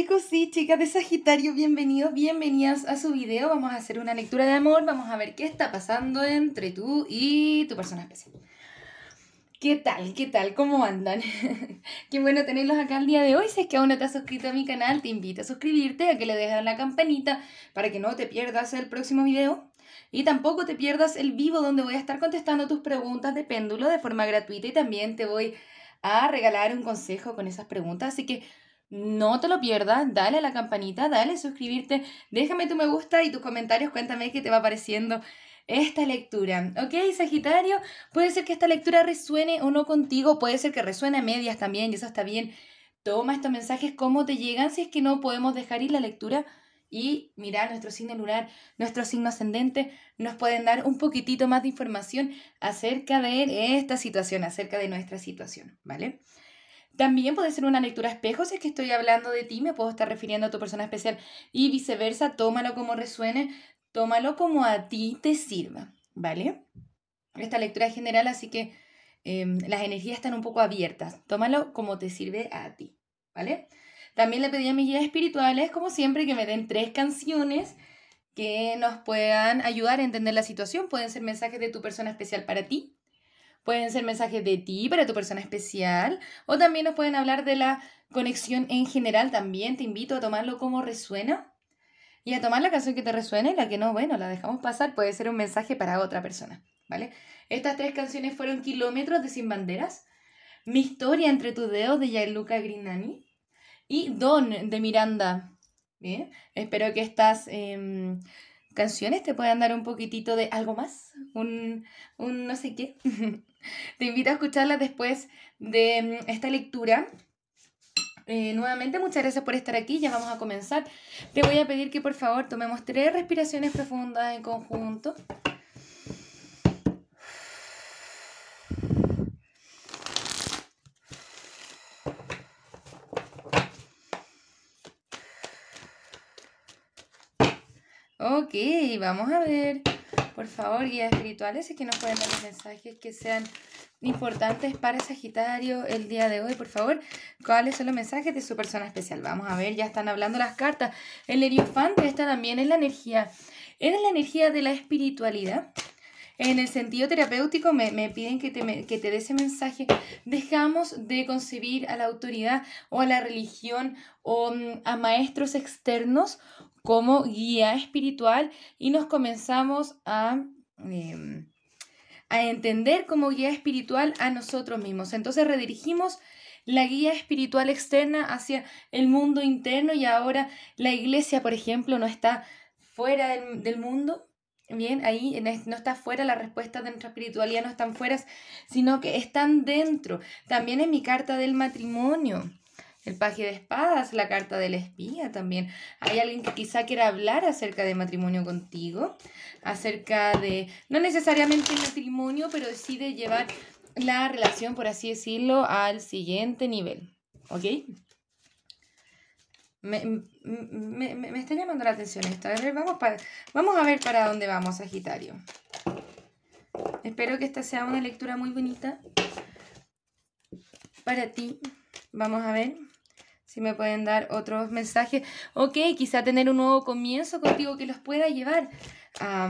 chicos y chicas de Sagitario, bienvenidos, bienvenidas a su video. Vamos a hacer una lectura de amor, vamos a ver qué está pasando entre tú y tu persona especial. ¿Qué tal? ¿Qué tal? ¿Cómo andan? qué bueno tenerlos acá el día de hoy. Si es que aún no te has suscrito a mi canal, te invito a suscribirte, a que le dejes la campanita para que no te pierdas el próximo video. Y tampoco te pierdas el vivo donde voy a estar contestando tus preguntas de péndulo de forma gratuita y también te voy a regalar un consejo con esas preguntas. Así que no te lo pierdas, dale a la campanita, dale a suscribirte, déjame tu me gusta y tus comentarios, cuéntame qué te va pareciendo esta lectura. ¿Ok, Sagitario? Puede ser que esta lectura resuene o no contigo, puede ser que resuene a medias también, y eso está bien. Toma estos mensajes cómo te llegan, si es que no podemos dejar ir la lectura y mirar nuestro signo lunar, nuestro signo ascendente, nos pueden dar un poquitito más de información acerca de esta situación, acerca de nuestra situación, ¿vale? También puede ser una lectura espejo, si es que estoy hablando de ti, me puedo estar refiriendo a tu persona especial y viceversa, tómalo como resuene, tómalo como a ti te sirva, ¿vale? Esta lectura es general, así que em, las energías están un poco abiertas, tómalo como te sirve a ti, ¿vale? También le pedí a mis guías espirituales, como siempre, que me den tres canciones que nos puedan ayudar a entender la situación. Pueden ser mensajes de tu persona especial para ti, pueden ser mensajes de ti para tu persona especial o también nos pueden hablar de la conexión en general también. Te invito a tomarlo como resuena y a tomar la canción que te resuene y la que no, bueno, la dejamos pasar, puede ser un mensaje para otra persona, ¿vale? Estas tres canciones fueron Kilómetros de Sin Banderas, Mi Historia entre tus dedos de luca Grinani y Don de Miranda. Bien, espero que estas em, canciones te puedan dar un poquitito de algo más, un, un no sé qué. Te invito a escucharla después de mm, esta lectura. Eh, nuevamente, muchas gracias por estar aquí. Ya vamos a comenzar. Te voy a pedir que por favor tomemos tres respiraciones profundas en conjunto. Ok, vamos a ver. Por favor, guías espirituales, es que nos pueden dar los mensajes que sean importantes para Sagitario el día de hoy. Por favor, ¿cuáles son los mensajes de su persona especial? Vamos a ver, ya están hablando las cartas. El Eriofante, está también es la energía. Es la energía de la espiritualidad. En el sentido terapéutico me, piden que te, que te dé ese mensaje. Dejamos de concebir a la autoridad o a la religión o mm, a maestros externos como guía espiritual y nos comenzamos a, em, a entender como guía espiritual a nosotros mismos. Entonces redirigimos la guía espiritual externa hacia el mundo interno y ahora la iglesia, por ejemplo, no está fuera del, mundo. Bien, ahí no está fuera la respuesta de nuestra espiritualidad, no están fuera, sino que están dentro. También en mi carta del matrimonio. El paje de espadas, la carta del espía también. Hay alguien que quizá quiera hablar acerca de matrimonio contigo, acerca de, no necesariamente matrimonio, pero decide llevar la relación, por así decirlo, al siguiente nivel. ¿Ok? Me, está llamando la atención esto. vamos, vamos a ver para dónde vamos, Sagitario. Espero que esta sea una lectura muy bonita para ti. Vamos a ver. Si me pueden dar otros mensajes. Ok, quizá tener un nuevo comienzo contigo que los pueda llevar a,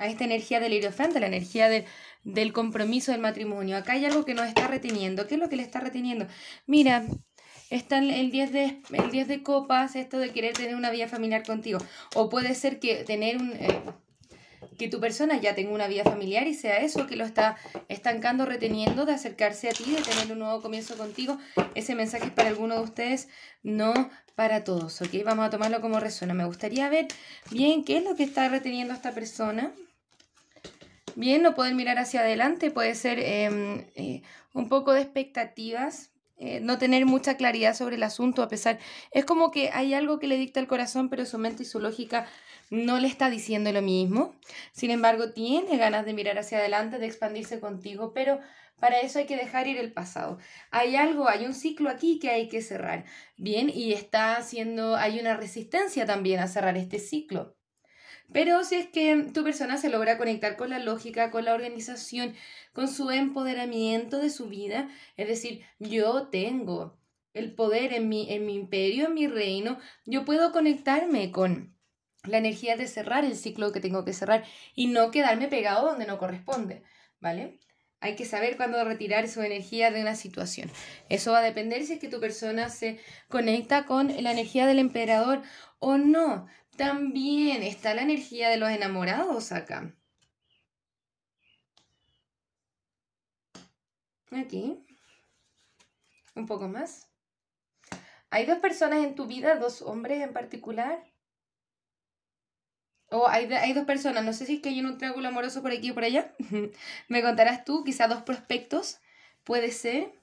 esta energía del hierofante, la energía del, del compromiso del matrimonio. Acá hay algo que nos está reteniendo. ¿Qué es lo que le está reteniendo? Mira, está el 10 de, de copas, esto de querer tener una vida familiar contigo. O puede ser que tener un... Eh, que tu persona ya tenga una vida familiar y sea eso que lo está estancando, reteniendo de acercarse a ti, de tener un nuevo comienzo contigo. Ese mensaje es para alguno de ustedes, no para todos, ¿ok? Vamos a tomarlo como resuena. Me gustaría ver bien qué es lo que está reteniendo esta persona. Bien, no pueden mirar hacia adelante, puede ser em, eh, un poco de expectativas, eh, no tener mucha claridad sobre el asunto, a pesar, es como que hay algo que le dicta el corazón, pero su mente y su lógica no le está diciendo lo mismo. Sin embargo, tiene ganas de mirar hacia adelante, de expandirse contigo, pero para eso hay que dejar ir el pasado. Hay algo, hay un ciclo aquí que hay que cerrar. Bien, y está haciendo, hay una resistencia también a cerrar este ciclo. Pero si es que tu persona se logra conectar con la lógica, con la organización, con su empoderamiento de su vida, es decir, yo tengo el poder en mi, en mi imperio, en mi reino, yo puedo conectarme con la energía de cerrar el ciclo que tengo que cerrar y no quedarme pegado donde no corresponde, ¿vale? Hay que saber cuándo retirar su energía de una situación. Eso va a depender si es que tu persona se conecta con la energía del emperador o no. También está la energía de los enamorados acá. Aquí. Un poco más. ¿Hay dos personas en tu vida, dos hombres en particular? O hay, dos personas, no sé si es que hay un triángulo amoroso por aquí o por allá. Me contarás tú, quizá dos prospectos, puede ser.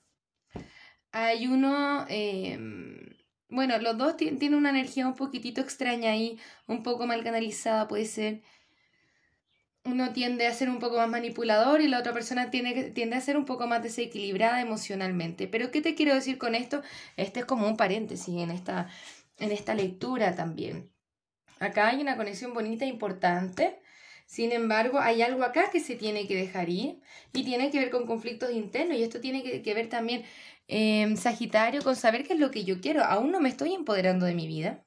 Hay uno em, bueno, los dos tienen una energía un poquitito extraña ahí, un poco mal canalizada puede ser. Uno tiende a ser un poco más manipulador y la otra persona tiende, a ser un poco más desequilibrada emocionalmente. Pero ¿qué te quiero decir con esto? Este es como un paréntesis en esta, en esta lectura también. Acá hay una conexión bonita e importante. Sin embargo, hay algo acá que se tiene que dejar ir y tiene que ver con conflictos internos y esto tiene que ver también Em, sagitario, con saber qué es lo que yo quiero. Aún no me estoy empoderando de mi vida.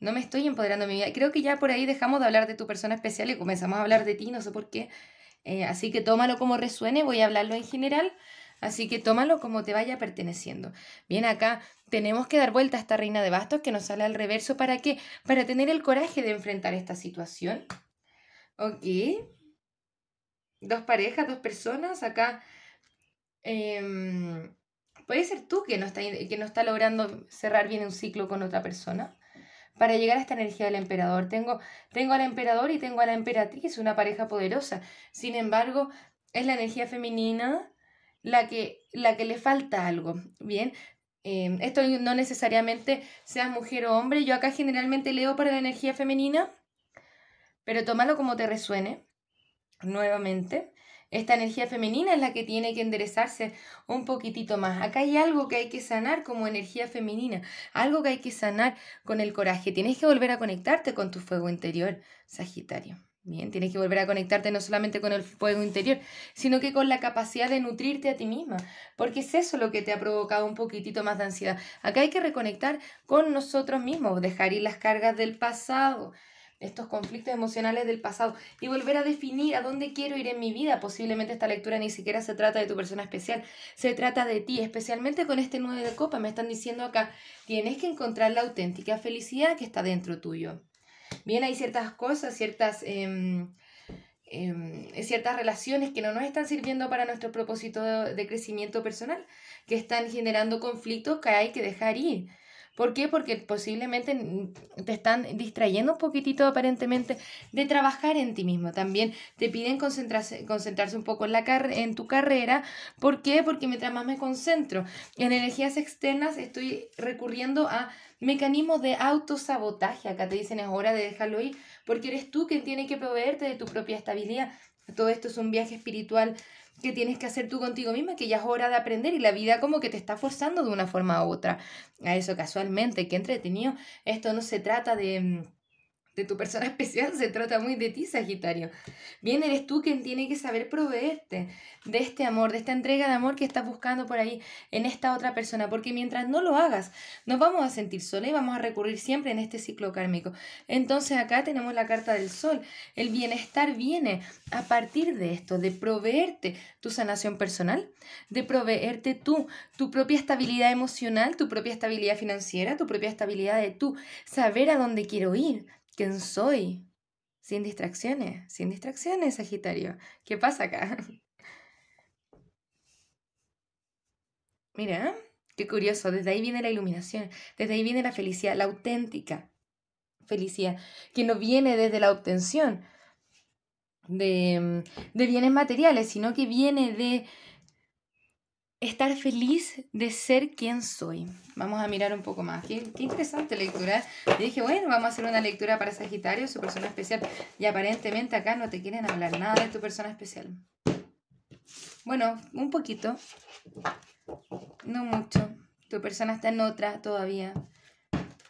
No me estoy empoderando de mi vida. Creo que ya por ahí dejamos de hablar de tu persona especial y comenzamos a hablar de ti, no sé por qué. Eh, así que tómalo como resuene, voy a hablarlo en general. Así que tómalo como te vaya perteneciendo. Bien, acá tenemos que dar vuelta a esta reina de bastos que nos sale al reverso. ¿Para qué? Para tener el coraje de enfrentar esta situación. Ok. Dos parejas, dos personas. Acá Em, puede ser tú que no, está, que no está logrando cerrar bien un ciclo con otra persona. Para llegar a esta energía del emperador, tengo, tengo al emperador y tengo a la emperatriz, una pareja poderosa. Sin embargo, es la energía femenina la que, la que le falta algo. Bien, em, esto no necesariamente seas mujer o hombre. Yo acá generalmente leo para la energía femenina, pero tómalo como te resuene. Nuevamente, esta energía femenina es la que tiene que enderezarse un poquitito más. Acá hay algo que hay que sanar como energía femenina, algo que hay que sanar con el coraje. Tienes que volver a conectarte con tu fuego interior, Sagitario. Bien, tienes que volver a conectarte no solamente con el fuego interior, sino que con la capacidad de nutrirte a ti misma, porque es eso lo que te ha provocado un poquitito más de ansiedad. Acá hay que reconectar con nosotros mismos, dejar ir las cargas del pasado, estos conflictos emocionales del pasado y volver a definir a dónde quiero ir en mi vida. Posiblemente esta lectura ni siquiera se trata de tu persona especial, se trata de ti, especialmente con este 9 de copa. Me están diciendo acá, tienes que encontrar la auténtica felicidad que está dentro tuyo. Bien, hay ciertas cosas, ciertas... Em, em, ciertas relaciones que no nos están sirviendo para nuestro propósito de crecimiento personal, que están generando conflictos que hay que dejar ir. ¿Por qué? Porque posiblemente te están distrayendo un poquitito aparentemente de trabajar en ti mismo. También te piden concentrarse, un poco en, la en tu carrera. ¿Por qué? Porque mientras más me concentro en energías externas estoy recurriendo a mecanismos de autosabotaje. Acá te dicen es hora de dejarlo ir porque eres tú quien tiene que proveerte de tu propia estabilidad. Todo esto es un viaje espiritual que tienes que hacer tú contigo misma, que ya es hora de aprender y la vida como que te está forzando de una forma u otra. A eso casualmente, qué entretenido. Esto no se trata de mm, tu persona especial se trata muy de ti, Sagitario. Bien, eres tú quien tiene que saber proveerte de este amor, de esta entrega de amor que estás buscando por ahí en esta otra persona, porque mientras no lo hagas, nos vamos a sentir solos y vamos a recurrir siempre en este ciclo kármico. Entonces acá tenemos la carta del sol. El bienestar viene a partir de esto, de proveerte tu sanación personal, de proveerte tú, tu propia estabilidad emocional, tu propia estabilidad financiera, tu propia estabilidad de tú, saber a dónde quiero ir quién soy, sin distracciones, sin distracciones, Sagitario. ¿Qué pasa acá? Mira, qué curioso, desde ahí viene la iluminación, desde ahí viene la felicidad, la auténtica felicidad, que no viene desde la obtención de, mm, de bienes materiales, sino que viene de estar feliz de ser quien soy. Vamos a mirar un poco más. Qué, interesante lectura. dije, bueno, vamos a hacer una lectura para Sagitario, su persona especial. Y aparentemente acá no te quieren hablar nada de tu persona especial. Bueno, un poquito. No mucho. Tu persona está en otra todavía.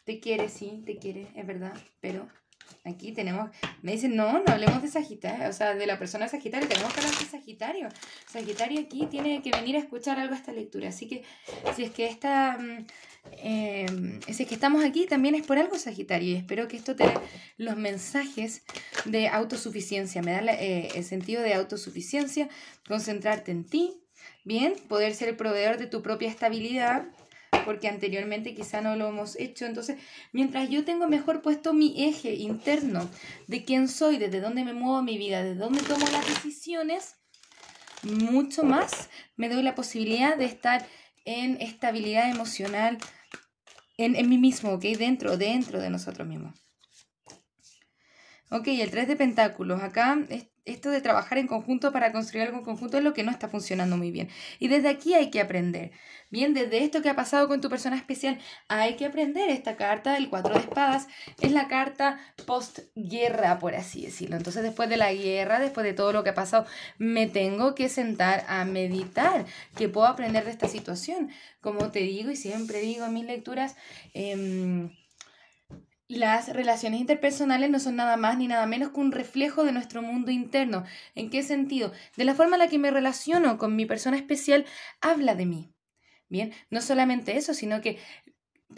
Te quiere, sí, te quiere, es verdad, pero Aquí tenemos, me dicen, no, no hablemos de Sagitario, o sea, de la persona Sagitario, tenemos que hablar de Sagitario. Sagitario aquí tiene que venir a escuchar algo a esta lectura, así que si es que esta, mm, em, si que estamos aquí también es por algo Sagitario y espero que esto te dé los mensajes de autosuficiencia, me da eh, el sentido de autosuficiencia, concentrarte en ti, bien, poder ser el proveedor de tu propia estabilidad, porque anteriormente quizá no lo hemos hecho. Entonces, mientras yo tengo mejor puesto mi eje interno de quién soy, desde dónde me muevo mi vida, de dónde tomo las decisiones, mucho más me doy la posibilidad de estar en estabilidad emocional en, en mí mismo, ¿ok? Dentro, dentro de nosotros mismos. Ok, el 3 de pentáculos. Acá esto de trabajar en conjunto para construir algo en conjunto es lo que no está funcionando muy bien. Y desde aquí hay que aprender. Bien, desde esto que ha pasado con tu persona especial, hay que aprender. Esta carta del cuatro de espadas es la carta postguerra, por así decirlo. Entonces, después de la guerra, después de todo lo que ha pasado, me tengo que sentar a meditar, que puedo aprender de esta situación. Como te digo y siempre digo en mis lecturas, em, las relaciones interpersonales no son nada más ni nada menos que un reflejo de nuestro mundo interno. ¿En qué sentido? De la forma en la que me relaciono con mi persona especial habla de mí. Bien, no solamente eso, sino que,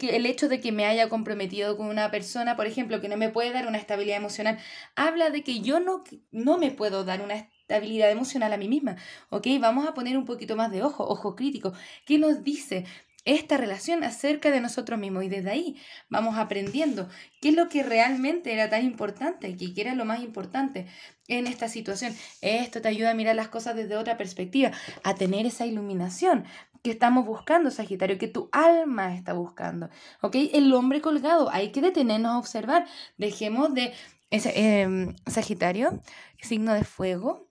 el hecho de que me haya comprometido con una persona, por ejemplo, que no me puede dar una estabilidad emocional, habla de que yo no, no me puedo dar una estabilidad emocional a mí misma. ¿Ok? Vamos a poner un poquito más de ojo, ojo crítico. ¿Qué nos dice? esta relación acerca de nosotros mismos y desde ahí vamos aprendiendo qué es lo que realmente era tan importante, y qué era lo más importante en esta situación. Esto te ayuda a mirar las cosas desde otra perspectiva, a tener esa iluminación que estamos buscando, Sagitario, que tu alma está buscando. ¿Ok? El hombre colgado, hay que detenernos a observar. Dejemos de... Em, sagitario, signo de fuego,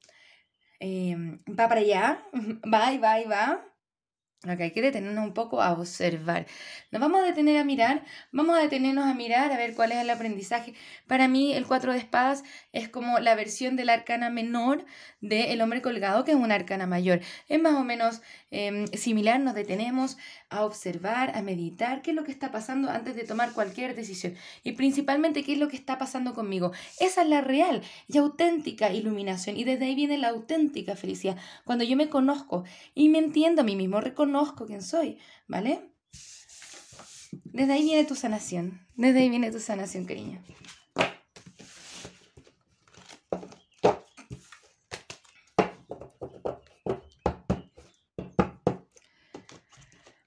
em, va para allá, va y va y va que hay que detenernos un poco a observar. Nos vamos a detener a mirar, vamos a detenernos a mirar, a ver cuál es el aprendizaje. Para mí, el cuatro de espadas es como la versión de la arcana menor del hombre colgado, que es una arcana mayor. Es más o menos em, similar, nos detenemos a observar, a meditar qué es lo que está pasando antes de tomar cualquier decisión. Y principalmente qué es lo que está pasando conmigo. Esa es la real y auténtica iluminación. Y desde ahí viene la auténtica felicidad. Cuando yo me conozco y me entiendo a mí mismo, reconozco conozco quién soy, ¿vale? Desde ahí viene tu sanación, desde ahí viene tu sanación, cariño.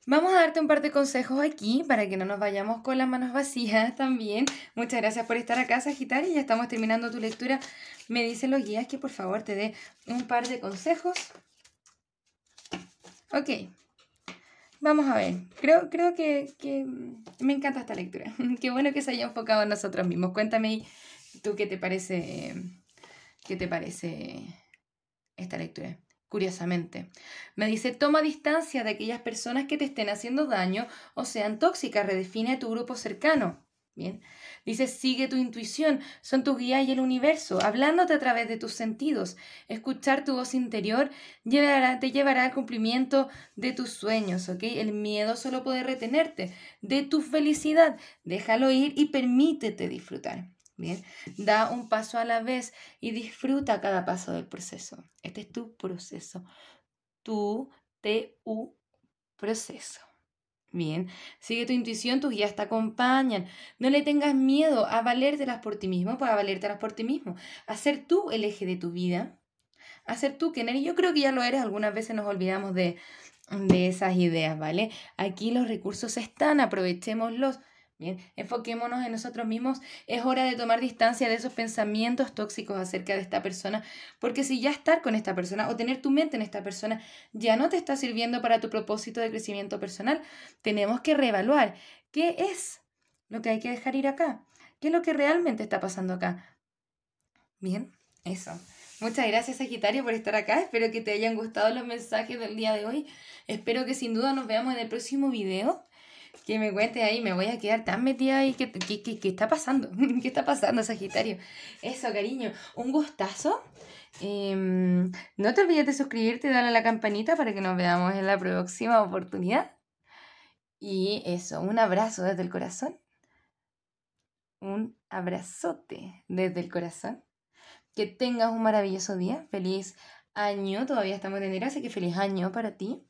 Vamos a darte un par de consejos aquí para que no nos vayamos con las manos vacías también. Muchas gracias por estar acá, Sagitario. Ya estamos terminando tu lectura. Me dicen los guías que por favor te dé un par de consejos. Ok. Vamos a ver, creo, creo que, me encanta esta lectura. Qué bueno que se haya enfocado en nosotros mismos. Cuéntame tú qué te parece, qué te parece esta lectura curiosamente. Me dice, toma distancia de aquellas personas que te estén haciendo daño o sean tóxicas, redefine a tu grupo cercano. Bien. Dice, sigue tu intuición, son tus guías y el universo, hablándote a través de tus sentidos. Escuchar tu voz interior llevará, te llevará al cumplimiento de tus sueños, ¿ok? El miedo solo puede retenerte de tu felicidad. Déjalo ir y permítete disfrutar. Bien, da un paso a la vez y disfruta cada paso del proceso. Este es tu proceso, tu, u, proceso. Bien, sigue tu intuición, tus guías te acompañan. No le tengas miedo a valértelas por ti mismo, para pues, valértelas por ti mismo. Hacer tú el eje de tu vida. Hacer tú quien Yo creo que ya lo eres, algunas veces nos olvidamos de, de esas ideas, ¿vale? Aquí los recursos están, aprovechémoslos. Bien, enfoquémonos en nosotros mismos. Es hora de tomar distancia de esos pensamientos tóxicos acerca de esta persona, porque si ya estar con esta persona o tener tu mente en esta persona ya no te está sirviendo para tu propósito de crecimiento personal, tenemos que reevaluar qué es lo que hay que dejar ir acá, qué es lo que realmente está pasando acá. Bien, eso. Muchas gracias Sagitario por estar acá. Espero que te hayan gustado los mensajes del día de hoy. Espero que sin duda nos veamos en el próximo video que me cuente ahí, me voy a quedar tan metida ahí. ¿Qué, está pasando? ¿Qué está pasando, Sagitario? Eso, cariño, un gustazo. Em, no te olvides de suscribirte, darle a la campanita para que nos veamos en la próxima oportunidad. Y eso, un abrazo desde el corazón. Un abrazote desde el corazón. Que tengas un maravilloso día. Feliz año. Todavía estamos en enero, así que feliz año para ti.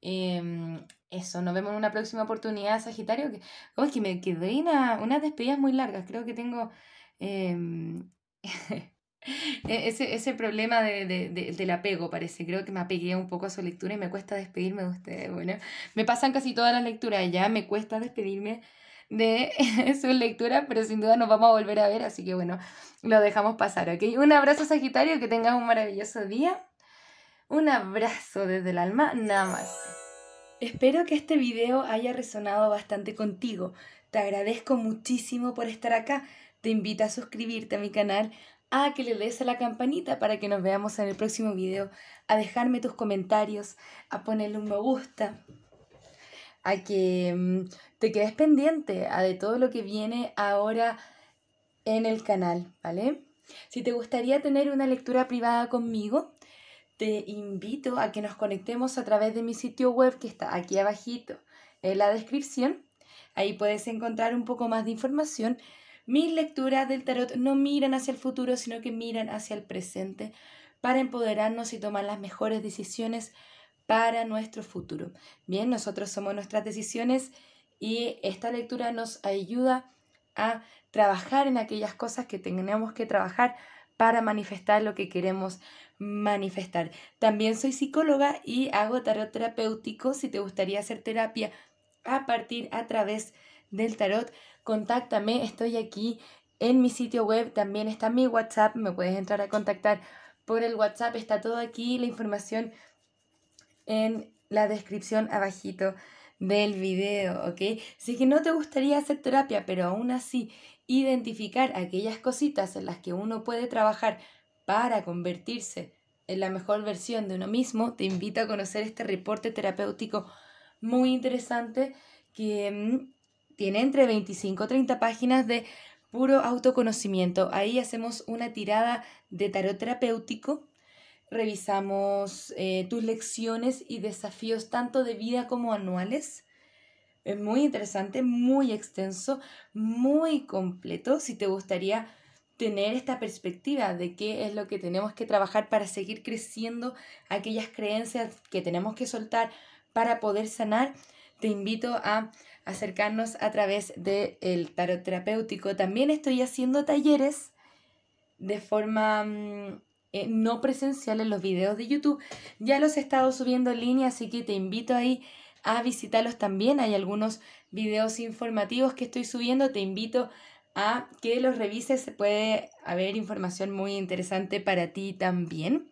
Em, eso, nos vemos en una próxima oportunidad, Sagitario. Que, oh, es que me quedé unas despedidas muy largas. Creo que tengo em, e-, ese, problema de, del apego, parece. Creo que me apegué un poco a su lectura y me cuesta despedirme de ustedes. Bueno, me pasan casi todas las lecturas ya, me cuesta despedirme de su lectura, pero sin duda nos vamos a volver a ver, así que bueno, lo dejamos pasar, ¿ok? Un abrazo Sagitario, que tengas un maravilloso día un abrazo desde el alma, nada más. Espero que este video haya resonado bastante contigo. Te agradezco muchísimo por estar acá. Te invito a suscribirte a mi canal, a que le des a la campanita para que nos veamos en el próximo video, a dejarme tus comentarios, a ponerle un me gusta, a que mm, te quedes pendiente a de todo lo que viene ahora en el canal, ¿vale? Si te gustaría tener una lectura privada conmigo, te invito a que nos conectemos a través de mi sitio web que está aquí abajito en la descripción. Ahí puedes encontrar un poco más de información. Mis lecturas del tarot no miran hacia el futuro, sino que miran hacia el presente para empoderarnos y tomar las mejores decisiones para nuestro futuro. Bien, nosotros somos nuestras decisiones y esta lectura nos ayuda a trabajar en aquellas cosas que tenemos que trabajar para manifestar lo que queremos manifestar. También soy psicóloga y hago tarot terapéutico. Si te gustaría hacer terapia a partir a través del tarot, contáctame. Estoy aquí en mi sitio web. También está mi WhatsApp. Me puedes entrar a contactar por el WhatsApp. Está todo aquí. La información en la descripción abajito del video, ¿ok? Si que no te gustaría hacer terapia, pero aún así identificar aquellas cositas en las que uno puede trabajar para convertirse en la mejor versión de uno mismo, te invito a conocer este reporte terapéutico muy interesante que mm, tiene entre 25 y 30 páginas de puro autoconocimiento. Ahí hacemos una tirada de tarot terapéutico, revisamos eh, tus lecciones y desafíos tanto de vida como anuales. Es muy interesante, muy extenso, muy completo. Si te gustaría tener esta perspectiva de qué es lo que tenemos que trabajar para seguir creciendo aquellas creencias que tenemos que soltar para poder sanar, te invito a acercarnos a través del el tarot terapéutico. También estoy haciendo talleres de forma mm, eh, no presencial en los videos de YouTube. Ya los he estado subiendo en línea, así que te invito ahí a visitarlos también. Hay algunos videos informativos que estoy subiendo. Te invito a que los revises. Puede haber información muy interesante para ti también.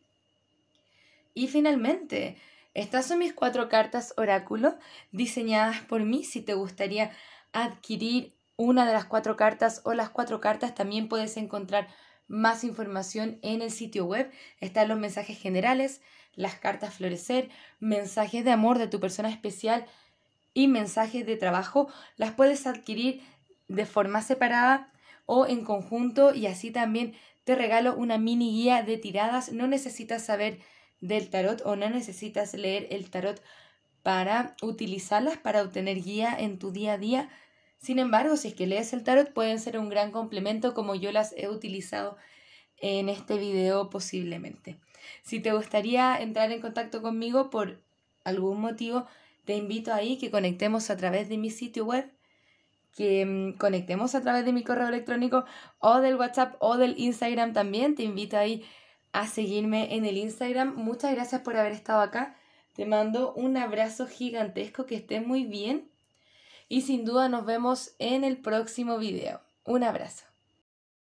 Y finalmente, estas son mis cuatro cartas oráculo diseñadas por mí. Si te gustaría adquirir una de las cuatro cartas o las cuatro cartas, también puedes encontrar más información en el sitio web. Están los mensajes generales, las cartas florecer, mensajes de amor de tu persona especial y mensajes de trabajo. Las puedes adquirir de forma separada o en conjunto y así también te regalo una mini guía de tiradas. No necesitas saber del tarot o no necesitas leer el tarot para utilizarlas, para obtener guía en tu día a día. Sin embargo, si es que lees el tarot, pueden ser un gran complemento como yo las he utilizado en este video posiblemente. Si te gustaría entrar en contacto conmigo por algún motivo, te invito ahí que conectemos a través de mi sitio web que mm, conectemos a través de mi correo electrónico o del WhatsApp o del Instagram también. Te invito ahí a seguirme en el Instagram. Muchas gracias por haber estado acá. Te mando un abrazo gigantesco, que estés muy bien y sin duda nos vemos en el próximo video. Un abrazo.